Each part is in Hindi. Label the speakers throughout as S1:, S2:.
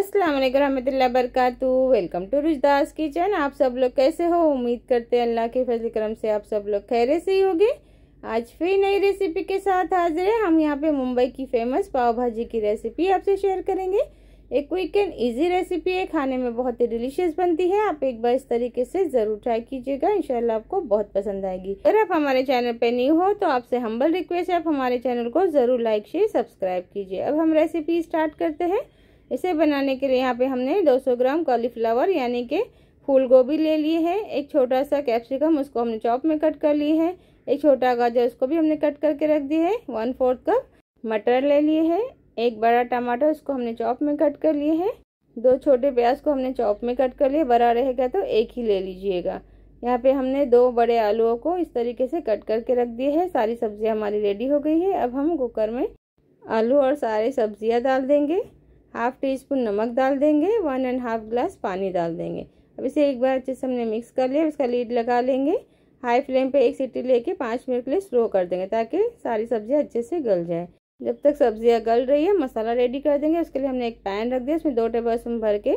S1: अस्सलाम वालेकुम रहमतुल्लाह वेलकम टू रुजदास किचन आप सब लोग कैसे हो उम्मीद करते हैं अल्लाह के फजल करम से आप सब लोग खैर से ही होंगे आज फिर नई रेसिपी के साथ हाजिर है हम यहाँ पे मुंबई की फेमस पाव भाजी की रेसिपी आपसे शेयर करेंगे एक क्विक एंड ईजी रेसिपी है खाने में बहुत ही डिलीशियस बनती है आप एक बार इस तरीके से ज़रूर ट्राई कीजिएगा इनशाला आपको बहुत पसंद आएगी अगर आप हमारे चैनल पर न्यू हो तो आपसे हम्बल रिक्वेस्ट है आप हमारे चैनल को ज़रूर लाइक शेयर सब्सक्राइब कीजिए अब हम रेसिपी स्टार्ट करते हैं इसे बनाने के लिए यहाँ पे हमने 200 ग्राम कॉलीफ्लावर यानी कि फूल गोभी ले लिए है एक छोटा सा कैप्सिकम उसको हमने चॉप में कट कर लिए है एक छोटा गाजर उसको भी हमने कट करके रख दिया है वन फोर्थ कप मटर ले लिए है एक बड़ा टमाटर उसको हमने चॉप में कट कर लिए है दो छोटे प्याज को हमने चॉप में कट कर लिए बड़ा रहेगा तो एक ही ले लीजिएगा यहाँ पे हमने दो बड़े आलूओं को इस तरीके से कट करके रख दिए है सारी सब्जियाँ हमारी रेडी हो गई है अब हम कुकर में आलू और सारी सब्जियाँ डाल देंगे हाफ टी स्पून नमक डाल देंगे वन एंड हाफ ग्लास पानी डाल देंगे अब इसे एक बार अच्छे से हमने मिक्स कर लिया इसका लीड लगा लेंगे हाई फ्लेम पे एक सीटी लेके पाँच मिनट के लिए स्लो कर देंगे ताकि सारी सब्जियाँ अच्छे से गल जाए जब तक सब्जियाँ गल रही है मसाला रेडी कर देंगे उसके लिए हमने एक पैन रख दिया उसमें दो टेबल स्पून भर के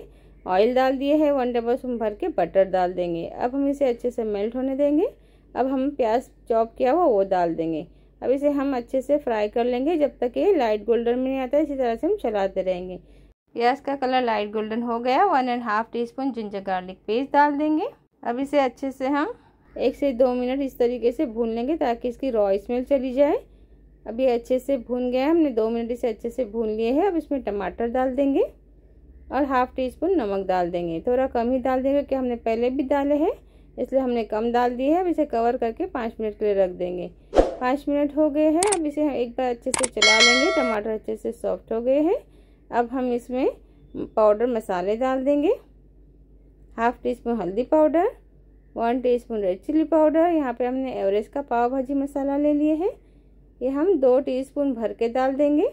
S1: ऑयल डाल दिए है वन टेबल स्पून भर के बटर डाल देंगे अब हम इसे अच्छे से मेल्ट होने देंगे अब हम प्याज चॉप किया हुआ वो डाल देंगे अब इसे हम अच्छे से फ्राई कर लेंगे जब तक ये लाइट गोल्डन में नहीं आता इसी तरह से हम चलाते रहेंगे प्याज का कलर लाइट गोल्डन हो गया one and half teaspoon ginger garlic paste डाल देंगे अब इसे अच्छे से हम एक से दो मिनट इस तरीके से भून लेंगे ताकि इसकी रॉ स्मेल चली जाए अब ये अच्छे से भून गया है हमने दो मिनट इसे अच्छे से भून लिए है अब इसमें टमाटर डाल देंगे और हाफ़ टी स्पून नमक डाल देंगे थोड़ा कम ही डाल देंगे क्योंकि हमने पहले भी डाले हैं इसलिए हमने कम डाल दिए है अब इसे कवर करके पाँच मिनट के लिए रख देंगे पाँच मिनट हो गए हैं अब इसे हम एक बार अच्छे से चला लेंगे टमाटर अच्छे से सॉफ्ट हो गए हैं अब हम इसमें पाउडर मसाले डाल देंगे हाफ टी स्पून हल्दी powder one teaspoon red chilli powder यहाँ पे हमने एवरेज का पाव भाजी मसाला ले लिए हैं ये हम दो स्पून भर के डाल देंगे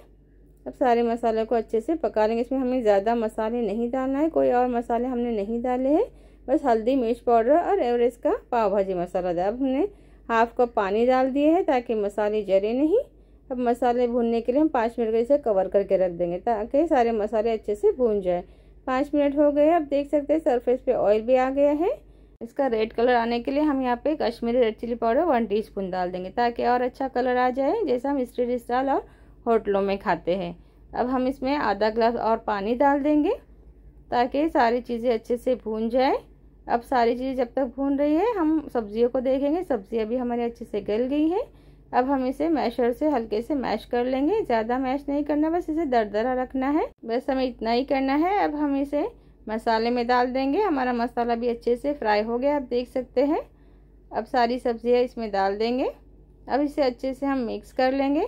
S1: अब सारे मसाले को अच्छे से पका लेंगे इसमें हमें ज़्यादा मसाले नहीं डालना है कोई और मसाले हमने नहीं डाले हैं बस हल्दी मिर्च पाउडर और एवरेज का पाव भाजी मसाला डाल हमने हाफ कप पानी डाल दिए है ताकि मसाले जरे नहीं अब मसाले भूनने के लिए हम पाँच मिनट इसे कवर करके रख देंगे ताकि सारे मसाले अच्छे से भून जाए पाँच मिनट हो गए अब देख सकते हैं सरफेस पे ऑयल भी आ गया है इसका रेड कलर आने के लिए हम यहाँ पे Kashmiri red chilli powder one टी डाल देंगे ताकि और अच्छा कलर आ जाए जैसा हम स्ट्रीट स्टाल और होटलों में खाते हैं अब हम इसमें आधा ग्लास और पानी डाल देंगे ताकि सारी चीज़ें अच्छे से भून जाए अब सारी चीज़ें जब तक भून रही है हम सब्जियों को देखेंगे सब्ज़ियाँ भी हमारी अच्छे से गल गई हैं अब हम इसे मैशर से हल्के से मैश कर लेंगे ज़्यादा मैश नहीं करना बस इसे दरदरा रखना है बस हमें इतना ही करना है अब हम इसे मसाले में डाल देंगे हमारा मसाला भी अच्छे से फ्राई हो गया आप देख सकते हैं अब सारी सब्जियाँ इसमें डाल देंगे अब इसे अच्छे से हम मिक्स कर लेंगे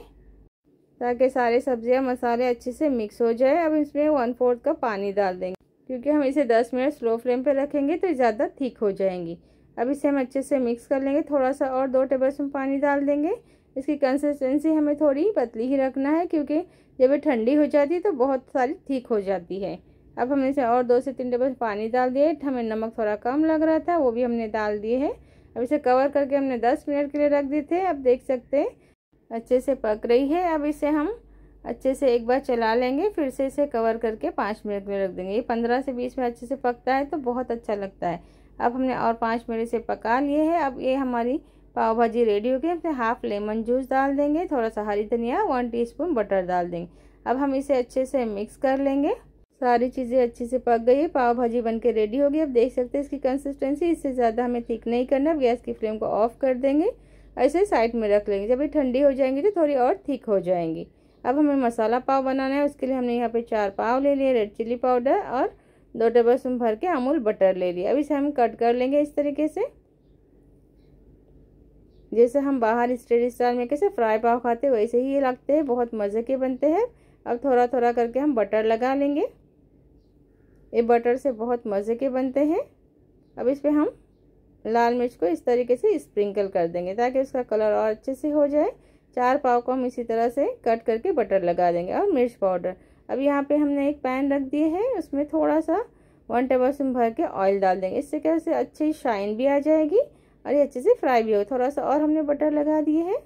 S1: ताकि सारे सब्जियाँ मसाले अच्छे से मिक्स हो जाए अब इसमें वन फोर्थ का पानी डाल देंगे क्योंकि हम इसे दस मिनट स्लो फ्लेम पे रखेंगे तो ज़्यादा ठीक हो जाएंगी अब इसे हम अच्छे से मिक्स कर लेंगे थोड़ा सा और दो टेबल स्पून पानी डाल देंगे इसकी कंसिस्टेंसी हमें थोड़ी पतली ही रखना है क्योंकि जब ये ठंडी हो जाती है तो बहुत सारी ठीक हो जाती है अब हमने इसे और दो से तीन टेबल पानी डाल दिए हमें नमक थोड़ा कम लग रहा था वो भी हमने डाल दिए है अब इसे कवर करके हमने दस मिनट के लिए रख दिए थे अब देख सकते हैं अच्छे से पक रही है अब इसे हम अच्छे से एक बार चला लेंगे फिर से इसे कवर करके पाँच मिनट में रख देंगे ये पंद्रह से बीस मिनट अच्छे से पकता है तो बहुत अच्छा लगता है अब हमने और पाँच मिनट इसे पका लिए है अब ये हमारी पाव भाजी रेडी हो गई इसमें हाफ लेमन जूस डाल देंगे थोड़ा सा हरी धनिया वन टी बटर डाल देंगे अब हम इसे अच्छे से मिक्स कर लेंगे सारी चीज़ें अच्छे से पक गई है पाव भाजी बन के रेडी होगी अब देख सकते हैं इसकी कंसिस्टेंसी इससे ज़्यादा हमें थिक नहीं करना अब गैस की फ्लेम को ऑफ कर देंगे ऐसे साइड में रख लेंगे जब ये ठंडी हो जाएंगी तो थोड़ी और ठीक हो जाएंगी अब हमें मसाला पाव बनाना है उसके लिए हमने यहाँ पे चार पाव ले लिए रेड चिल्ली पाउडर और दो टेबल स्पून भर के अमूल बटर ले लिया अब इसे हम कट कर लेंगे इस तरीके से जैसे हम बाहर स्टेट स्टाइल में कैसे फ्राई पाव खाते वैसे ही ये लगते हैं बहुत मज़े के बनते हैं अब थोड़ा थोड़ा करके हम बटर लगा लेंगे ये बटर से बहुत मज़े के बनते हैं अब इस पर हम लाल मिर्च को इस तरीके से स्प्रिंकल कर देंगे ताकि उसका कलर और अच्छे से हो जाए चार पाव को हम इसी तरह से कट करके बटर लगा देंगे और मिर्च पाउडर अब यहाँ पे हमने एक पैन रख दिए है उसमें थोड़ा सा वन टेबल स्पून भर के ऑयल डाल देंगे इससे कैसे अच्छी शाइन भी आ जाएगी और ये अच्छे से फ्राई भी होगी थोड़ा सा और हमने बटर लगा दिए है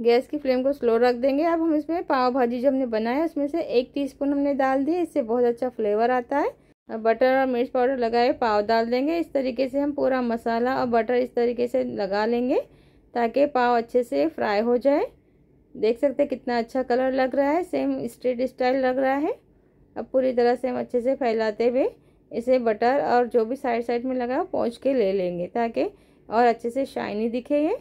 S1: गैस की फ्लेम को स्लो रख देंगे अब हम इसमें पाव भाजी जो हमने बनाया उसमें से एक टी हमने डाल दिए इससे बहुत अच्छा फ्लेवर आता है अब बटर और मिर्च पाउडर लगाए पाव डाल देंगे इस तरीके से हम पूरा मसाला और बटर इस तरीके से लगा लेंगे ताकि पाव अच्छे से फ्राई हो जाए देख सकते हैं कितना अच्छा कलर लग रहा है सेम स्ट्रेट स्टाइल लग रहा है अब पूरी तरह से हम अच्छे से फैलाते हुए इसे बटर और जो भी साइड साइड में लगा पहुँच के ले लेंगे ताकि और अच्छे से शाइनी दिखे ये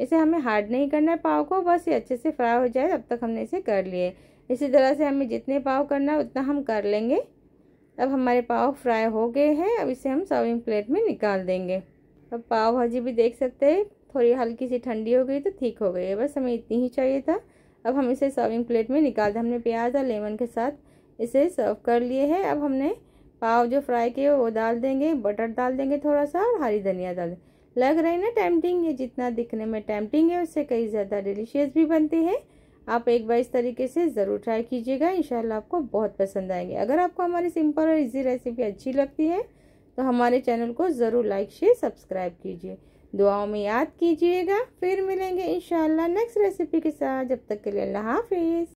S1: इसे हमें हार्ड नहीं करना है पाव को बस ये अच्छे से फ्राई हो जाए तब तक हमने इसे कर लिए इसी तरह से हमें जितने पाव करना है उतना हम कर लेंगे अब हमारे पाव फ्राई हो गए हैं अब इसे हम सर्विंग प्लेट में निकाल देंगे अब पाव भाजी भी देख सकते हैं थोड़ी हल्की सी ठंडी हो गई तो ठीक हो गई है बस हमें इतनी ही चाहिए था अब हम इसे सर्विंग प्लेट में निकाल दें हमने प्याज और लेमन के साथ इसे सर्व कर लिए है अब हमने पाव जो फ्राई किए वो डाल देंगे बटर डाल देंगे थोड़ा सा और हरी धनिया डाल लग रही ना टैम्पटिंग ये जितना दिखने में टैम्पटिंग है उससे कई ज़्यादा डिलीशियस भी बनती है आप एक बार इस तरीके से ज़रूर ट्राई कीजिएगा इंशाल्लाह आपको बहुत पसंद आएंगे अगर आपको हमारी सिंपल और इजी रेसिपी अच्छी लगती है तो हमारे चैनल को ज़रूर लाइक शेयर सब्सक्राइब कीजिए दुआओं में याद कीजिएगा फिर मिलेंगे इन नेक्स्ट रेसिपी के साथ जब तक के लिए अल्लाह हाफिज़